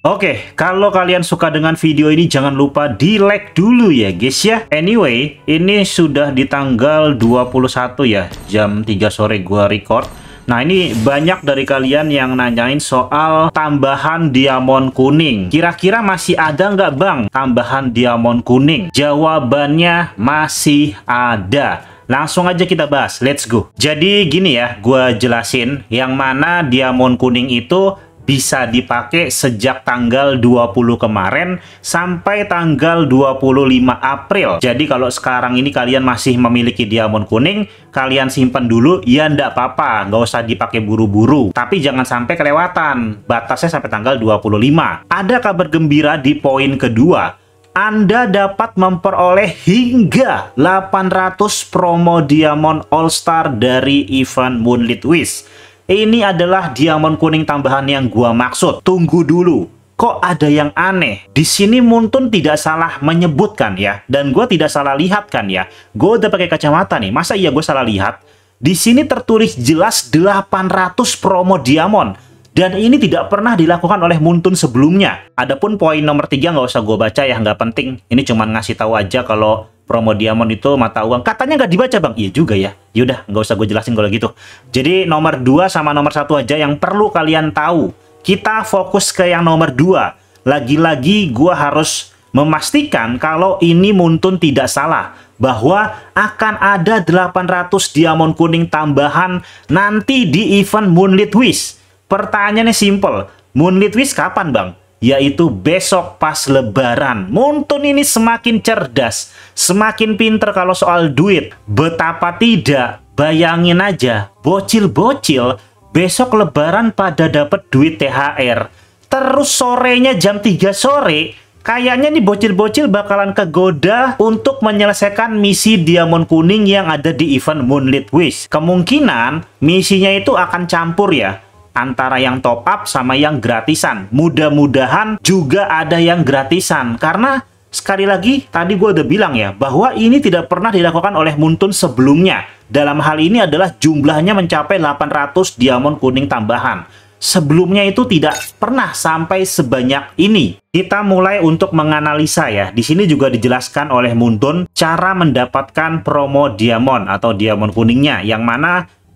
Oke, okay, kalau kalian suka dengan video ini jangan lupa di like dulu ya guys ya. Anyway, ini sudah di tanggal 21 ya, jam 3 sore gua record. Nah ini banyak dari kalian yang nanyain soal tambahan diamond kuning. Kira-kira masih ada nggak bang tambahan diamond kuning? Jawabannya masih ada. Langsung aja kita bahas, let's go. Jadi gini ya, gua jelasin yang mana diamond kuning itu bisa dipakai sejak tanggal 20 kemarin sampai tanggal 25 April. Jadi kalau sekarang ini kalian masih memiliki diamond kuning, kalian simpan dulu, ya ndak apa-apa, nggak usah dipakai buru-buru. Tapi jangan sampai kelewatan, batasnya sampai tanggal 25. Ada kabar gembira di poin kedua, anda dapat memperoleh hingga 800 promo Diamond All Star dari event Moonlit Wish. Ini adalah diamond kuning tambahan yang gua maksud. Tunggu dulu, kok ada yang aneh? Di sini Muntun tidak salah menyebutkan ya, dan gue tidak salah lihat kan ya. Gue udah pakai kacamata nih, masa iya gue salah lihat? Di sini tertulis jelas 800 promo diamond. Dan ini tidak pernah dilakukan oleh Muntun sebelumnya. Adapun poin nomor 3 nggak usah gue baca ya, nggak penting. Ini cuma ngasih tahu aja kalau promo diamond itu mata uang katanya nggak dibaca bang iya juga ya yaudah nggak usah gue jelasin kalau gitu jadi nomor 2 sama nomor satu aja yang perlu kalian tahu kita fokus ke yang nomor 2 lagi-lagi gue harus memastikan kalau ini Muntun tidak salah bahwa akan ada 800 diamond kuning tambahan nanti di event Moonlit Wish. Pertanyaannya simple, Moonlit Wish kapan bang? yaitu besok pas lebaran. Muntun ini semakin cerdas, semakin pinter kalau soal duit. Betapa tidak, bayangin aja, bocil-bocil besok lebaran pada dapat duit THR. Terus sorenya jam 3 sore, kayaknya nih bocil-bocil bakalan kegoda untuk menyelesaikan misi Diamond Kuning yang ada di event Moonlit Wish. Kemungkinan misinya itu akan campur ya antara yang top up sama yang gratisan. Mudah-mudahan juga ada yang gratisan karena Sekali lagi, tadi gue udah bilang ya, bahwa ini tidak pernah dilakukan oleh Muntun sebelumnya. Dalam hal ini adalah jumlahnya mencapai 800 diamond kuning tambahan. Sebelumnya itu tidak pernah sampai sebanyak ini. Kita mulai untuk menganalisa ya. Di sini juga dijelaskan oleh Muntun cara mendapatkan promo diamond atau diamond kuningnya. Yang mana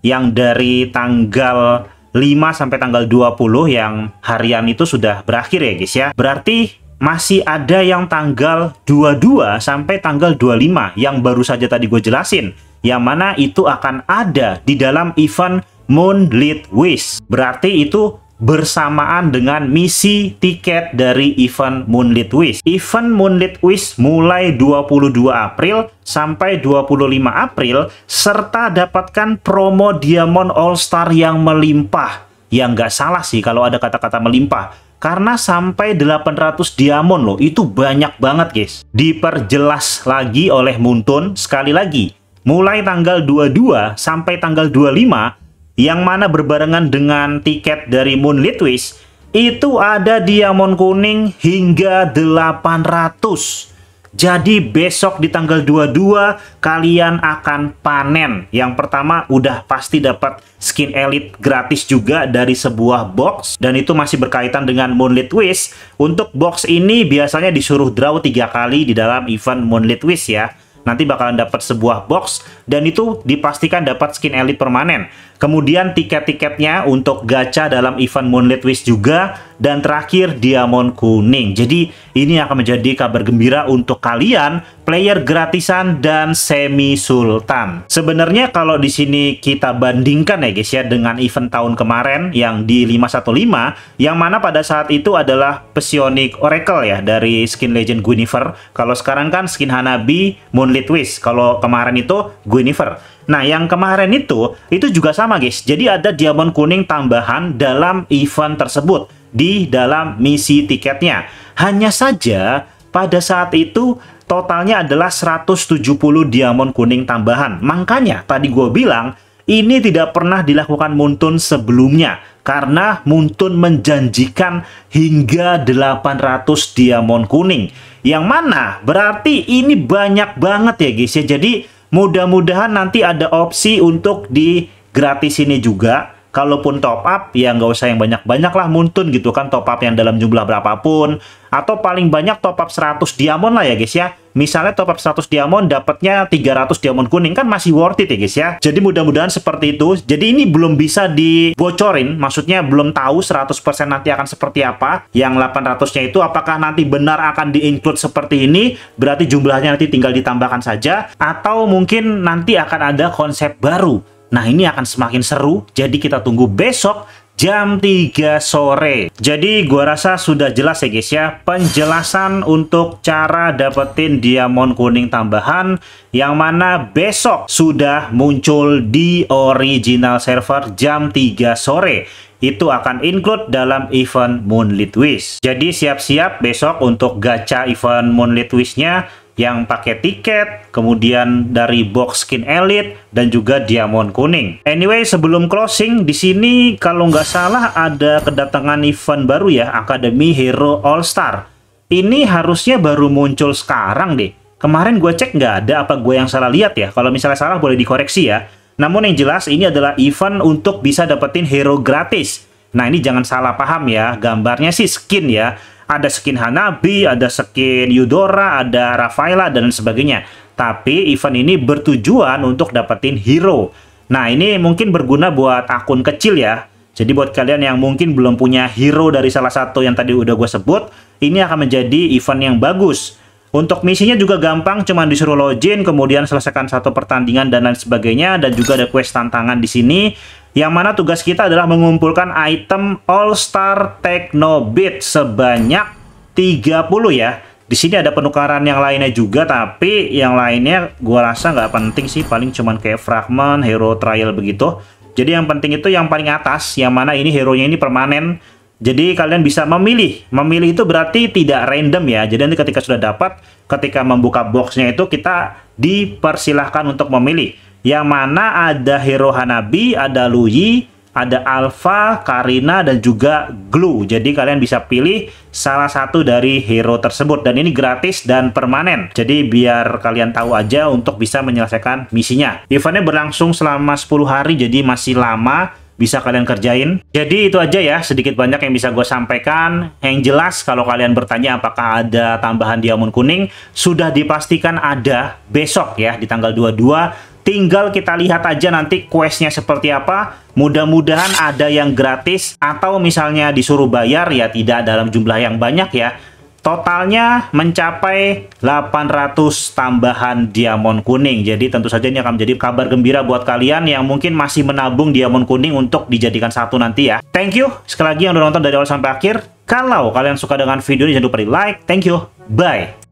yang dari tanggal 5 sampai tanggal 20 yang harian itu sudah berakhir ya guys ya. Berarti masih ada yang tanggal 22 sampai tanggal 25 yang baru saja tadi gue jelasin. Yang mana itu akan ada di dalam event Moonlit Wish. Berarti itu bersamaan dengan misi tiket dari event Moonlit Wish. Event Moonlit Wish mulai 22 April sampai 25 April serta dapatkan promo Diamond All Star yang melimpah. Yang nggak salah sih kalau ada kata-kata melimpah. Karena sampai 800 diamond loh, itu banyak banget guys. Diperjelas lagi oleh Muntun, sekali lagi, mulai tanggal 22 sampai tanggal 25 yang mana berbarengan dengan tiket dari Moonlit Wish itu ada diamond kuning hingga 800. Jadi besok di tanggal 22 kalian akan panen. Yang pertama udah pasti dapat skin elite gratis juga dari sebuah box dan itu masih berkaitan dengan Moonlit Wish. Untuk box ini biasanya disuruh draw tiga kali di dalam event Moonlit Wish ya nanti bakalan dapat sebuah box dan itu dipastikan dapat skin elite permanen. Kemudian tiket-tiketnya untuk gacha dalam event Moonlit Wish juga. Dan terakhir Diamond Kuning. Jadi ini akan menjadi kabar gembira untuk kalian, player gratisan dan semi sultan. Sebenarnya kalau di sini kita bandingkan ya guys ya dengan event tahun kemarin yang di 515, yang mana pada saat itu adalah Psionic Oracle ya dari skin legend Guinevere. Kalau sekarang kan skin Hanabi Moonlit Wish. Kalau kemarin itu Guinevere. Nah, yang kemarin itu, itu juga sama guys. Jadi ada diamond kuning tambahan dalam event tersebut, di dalam misi tiketnya. Hanya saja, pada saat itu totalnya adalah 170 diamond kuning tambahan. Makanya, tadi gue bilang, ini tidak pernah dilakukan Muntun sebelumnya karena Muntun menjanjikan hingga 800 diamond kuning. Yang mana berarti ini banyak banget ya guys ya. Jadi Mudah-mudahan nanti ada opsi untuk di gratis ini juga kalaupun top up ya nggak usah yang banyak-banyak lah muntun gitu kan top up yang dalam jumlah berapapun atau paling banyak top up 100 diamond lah ya guys ya misalnya top up 100 diamond dapatnya 300 diamond kuning kan masih worth it ya guys ya jadi mudah-mudahan seperti itu jadi ini belum bisa dibocorin maksudnya belum tahu 100% nanti akan seperti apa yang 800 nya itu apakah nanti benar akan di-include seperti ini berarti jumlahnya nanti tinggal ditambahkan saja atau mungkin nanti akan ada konsep baru Nah ini akan semakin seru, jadi kita tunggu besok jam 3 sore. Jadi gua rasa sudah jelas ya guys ya penjelasan untuk cara dapetin diamond kuning tambahan yang mana besok sudah muncul di original server jam 3 sore itu akan include dalam event Moonlit Wish. Jadi siap-siap besok untuk gacha event Moonlit Wish-nya yang pakai tiket, kemudian dari box skin elite dan juga diamond kuning. Anyway, sebelum closing di sini kalau nggak salah ada kedatangan event baru ya, Academy Hero All Star. Ini harusnya baru muncul sekarang deh. Kemarin gue cek nggak ada apa gue yang salah lihat ya. Kalau misalnya salah boleh dikoreksi ya. Namun yang jelas ini adalah event untuk bisa dapetin hero gratis. Nah ini jangan salah paham ya, gambarnya sih skin ya. Ada skin Hanabi, ada skin Yudora, ada Rafaela, dan sebagainya. Tapi event ini bertujuan untuk dapetin hero. Nah ini mungkin berguna buat akun kecil ya. Jadi buat kalian yang mungkin belum punya hero dari salah satu yang tadi udah gue sebut, ini akan menjadi event yang bagus. Untuk misinya juga gampang, cuma disuruh login, kemudian selesaikan satu pertandingan dan lain sebagainya, dan juga ada quest tantangan di sini yang mana tugas kita adalah mengumpulkan item All Star Techno Beat sebanyak 30 ya. Di sini ada penukaran yang lainnya juga, tapi yang lainnya gua rasa nggak penting sih, paling cuman kayak fragment, hero trial begitu. Jadi yang penting itu yang paling atas, yang mana ini hero-nya ini permanen. Jadi kalian bisa memilih. Memilih itu berarti tidak random ya. Jadi nanti ketika sudah dapat, ketika membuka boxnya itu kita dipersilahkan untuk memilih yang mana ada Hero Hanabi, ada Luyi, ada Alpha, Karina, dan juga Glue. Jadi kalian bisa pilih salah satu dari hero tersebut. Dan ini gratis dan permanen. Jadi biar kalian tahu aja untuk bisa menyelesaikan misinya. Eventnya berlangsung selama 10 hari, jadi masih lama bisa kalian kerjain. Jadi itu aja ya, sedikit banyak yang bisa gue sampaikan. Yang jelas kalau kalian bertanya apakah ada tambahan diamond kuning, sudah dipastikan ada besok ya di tanggal 22 Tinggal kita lihat aja nanti questnya seperti apa. Mudah-mudahan ada yang gratis atau misalnya disuruh bayar ya tidak dalam jumlah yang banyak ya. Totalnya mencapai 800 tambahan diamond kuning. Jadi tentu saja ini akan menjadi kabar gembira buat kalian yang mungkin masih menabung diamond kuning untuk dijadikan satu nanti ya. Thank you sekali lagi yang udah nonton dari awal sampai akhir. Kalau kalian suka dengan video ini jangan lupa di like. Thank you. Bye.